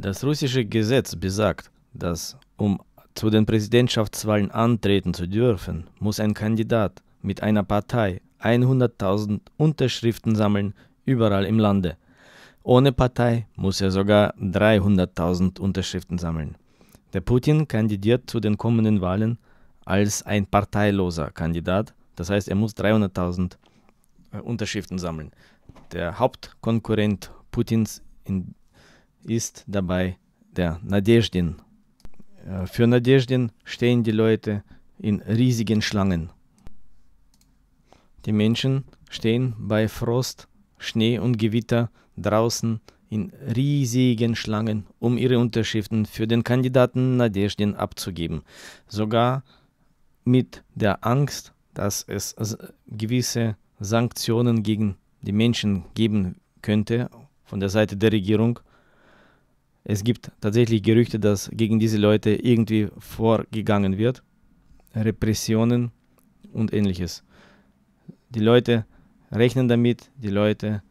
Das russische Gesetz besagt, dass um zu den Präsidentschaftswahlen antreten zu dürfen, muss ein Kandidat mit einer Partei 100.000 Unterschriften sammeln, überall im Lande. Ohne Partei muss er sogar 300.000 Unterschriften sammeln. Der Putin kandidiert zu den kommenden Wahlen als ein parteiloser Kandidat, das heißt, er muss 300.000 äh, Unterschriften sammeln. Der Hauptkonkurrent Putins in ist dabei der Nadezhdin. Äh, für Nadezhdin stehen die Leute in riesigen Schlangen. Die Menschen stehen bei Frost, Schnee und Gewitter draußen in riesigen Schlangen, um ihre Unterschriften für den Kandidaten Nadezhdin abzugeben. Sogar mit der Angst, dass es gewisse Sanktionen gegen die Menschen geben könnte von der Seite der Regierung, es gibt tatsächlich Gerüchte, dass gegen diese Leute irgendwie vorgegangen wird. Repressionen und ähnliches. Die Leute rechnen damit, die Leute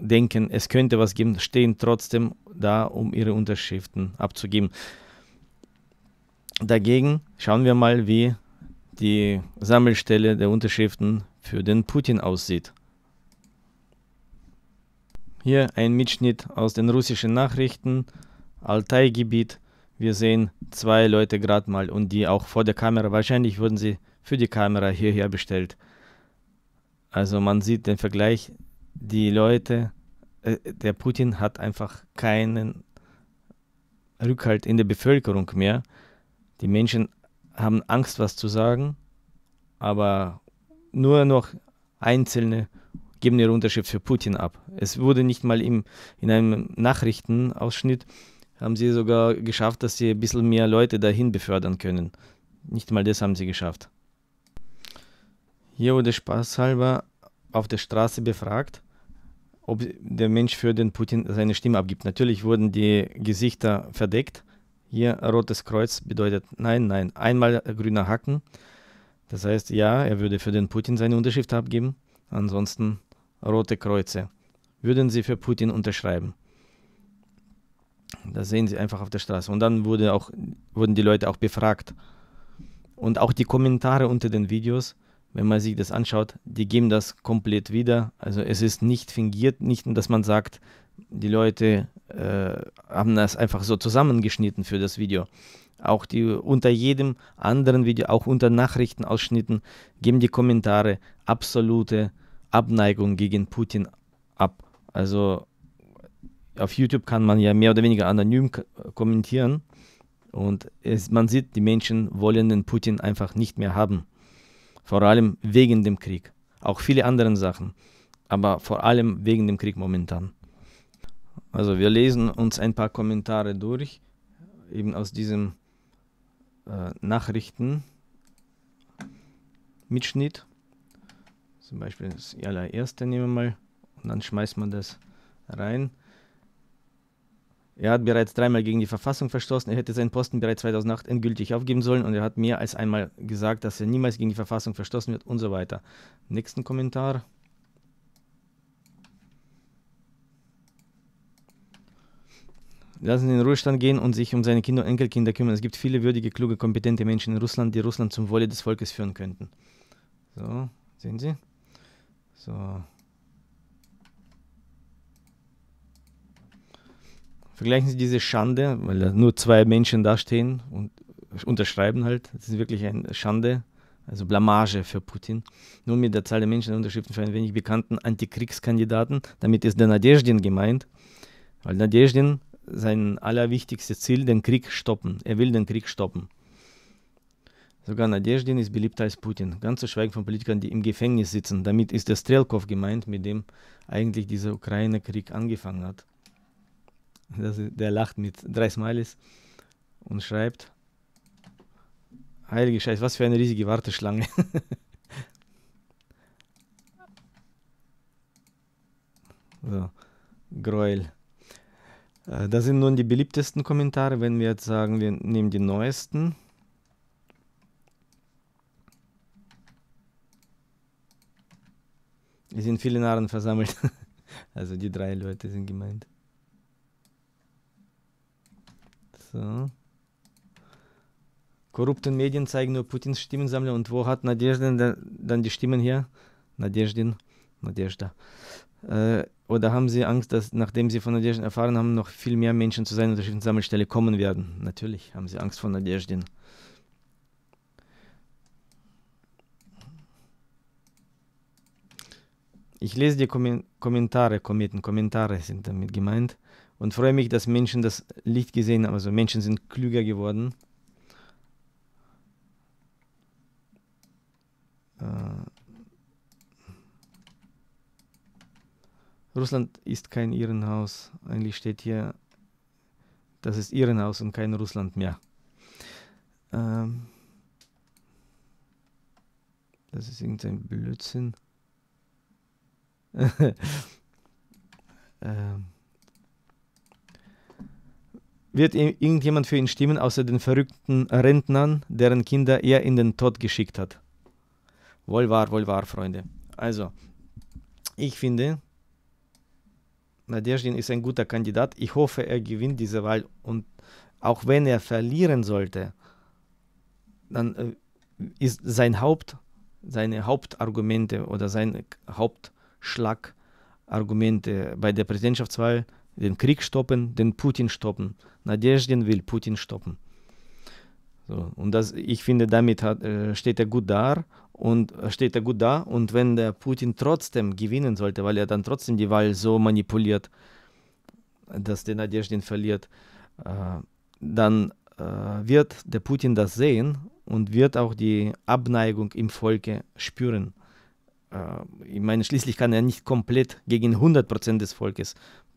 denken, es könnte was geben, stehen trotzdem da, um ihre Unterschriften abzugeben. Dagegen schauen wir mal, wie die Sammelstelle der Unterschriften für den Putin aussieht. Hier ein Mitschnitt aus den russischen Nachrichten, Altai-Gebiet. Wir sehen zwei Leute gerade mal und die auch vor der Kamera. Wahrscheinlich wurden sie für die Kamera hierher bestellt. Also man sieht den Vergleich, die Leute, äh, der Putin hat einfach keinen Rückhalt in der Bevölkerung mehr. Die Menschen haben Angst, was zu sagen, aber nur noch Einzelne Menschen geben ihre Unterschrift für Putin ab. Es wurde nicht mal im, in einem Nachrichtenausschnitt, haben sie sogar geschafft, dass sie ein bisschen mehr Leute dahin befördern können. Nicht mal das haben sie geschafft. Hier wurde spaßhalber auf der Straße befragt, ob der Mensch für den Putin seine Stimme abgibt. Natürlich wurden die Gesichter verdeckt. Hier rotes Kreuz bedeutet nein, nein. Einmal grüner Haken. Das heißt, ja, er würde für den Putin seine Unterschrift abgeben. Ansonsten rote Kreuze. Würden sie für Putin unterschreiben? Das sehen sie einfach auf der Straße. Und dann wurde auch, wurden die Leute auch befragt. Und auch die Kommentare unter den Videos, wenn man sich das anschaut, die geben das komplett wieder. Also es ist nicht fingiert, nicht, dass man sagt, die Leute äh, haben das einfach so zusammengeschnitten für das Video. Auch die unter jedem anderen Video, auch unter Nachrichtenausschnitten, geben die Kommentare absolute Abneigung gegen Putin ab. Also auf YouTube kann man ja mehr oder weniger anonym kommentieren und es, man sieht, die Menschen wollen den Putin einfach nicht mehr haben. Vor allem wegen dem Krieg. Auch viele anderen Sachen. Aber vor allem wegen dem Krieg momentan. Also wir lesen uns ein paar Kommentare durch, eben aus diesem äh, Nachrichten. Mitschnitt. Zum Beispiel das allererste nehmen wir mal und dann schmeißt man das rein. Er hat bereits dreimal gegen die Verfassung verstoßen. Er hätte seinen Posten bereits 2008 endgültig aufgeben sollen und er hat mehr als einmal gesagt, dass er niemals gegen die Verfassung verstoßen wird und so weiter. Nächsten Kommentar. Lassen Sie in den Ruhestand gehen und sich um seine Kinder und Enkelkinder kümmern. Es gibt viele würdige, kluge, kompetente Menschen in Russland, die Russland zum Wolle des Volkes führen könnten. So, sehen Sie? So. Vergleichen Sie diese Schande, weil da nur zwei Menschen dastehen und unterschreiben halt. Das ist wirklich eine Schande, also Blamage für Putin. Nur mit der Zahl der Menschen der Unterschriften für einen wenig bekannten Antikriegskandidaten. Damit ist der Nadezhdin gemeint, weil Nadezhdin sein allerwichtigstes Ziel, den Krieg stoppen. Er will den Krieg stoppen. Sogar Nadezhdin ist beliebter als Putin, ganz zu schweigen von Politikern, die im Gefängnis sitzen. Damit ist der Strelkov gemeint, mit dem eigentlich dieser Ukraine-Krieg angefangen hat. Das, der lacht mit drei Smileys und schreibt, heilige Scheiß, was für eine riesige Warteschlange. so, Gräuel. Äh, das sind nun die beliebtesten Kommentare. Wenn wir jetzt sagen, wir nehmen die neuesten. Es sind viele Narren versammelt. Also die drei Leute sind gemeint. So. Korrupten Medien zeigen nur Putins Stimmensammler. Und wo hat Nadezhdin dann die Stimmen her? Nadezhdin. Nadezhda. Äh, oder haben sie Angst, dass nachdem sie von Nadezhdin erfahren haben, noch viel mehr Menschen zu seiner Unterschriftensammelstelle kommen werden? Natürlich haben sie Angst vor Nadezhdin. Ich lese die Kom Kommentare, Kometen, Kommentare sind damit gemeint und freue mich, dass Menschen das Licht gesehen haben. Also Menschen sind klüger geworden. Äh, Russland ist kein Irrenhaus. Eigentlich steht hier, das ist Irrenhaus und kein Russland mehr. Ähm, das ist irgendein Blödsinn. ähm. Wird irgendjemand für ihn stimmen, außer den verrückten Rentnern, deren Kinder er in den Tod geschickt hat? Wohl wahr, wohl wahr, Freunde. Also, ich finde, Nadezhdin ist ein guter Kandidat. Ich hoffe, er gewinnt diese Wahl. Und auch wenn er verlieren sollte, dann äh, ist sein Haupt, seine Hauptargumente oder sein Haupt, Schlagargumente bei der Präsidentschaftswahl den Krieg stoppen, den Putin stoppen. Nadezhdin will Putin stoppen. So, und das, ich finde, damit hat, äh, steht er gut da und äh, steht er gut da. Und wenn der Putin trotzdem gewinnen sollte, weil er dann trotzdem die Wahl so manipuliert, dass der Nadezhdin verliert, äh, dann wird der Putin das sehen und wird auch die Abneigung im Volke spüren. Ähm, ich meine, schließlich kann er nicht komplett gegen 100% des Volkes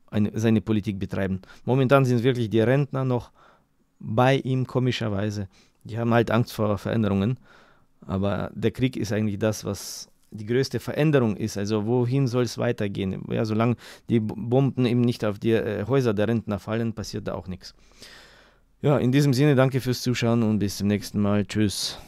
eine, seine Politik betreiben. Momentan sind wirklich die Rentner noch bei ihm, komischerweise. Die haben halt Angst vor Veränderungen. Aber der Krieg ist eigentlich das, was die größte Veränderung ist. Also wohin soll es weitergehen? Ja, solange die Bomben eben nicht auf die äh, Häuser der Rentner fallen, passiert da auch nichts. Ja, in diesem Sinne, danke fürs Zuschauen und bis zum nächsten Mal. Tschüss.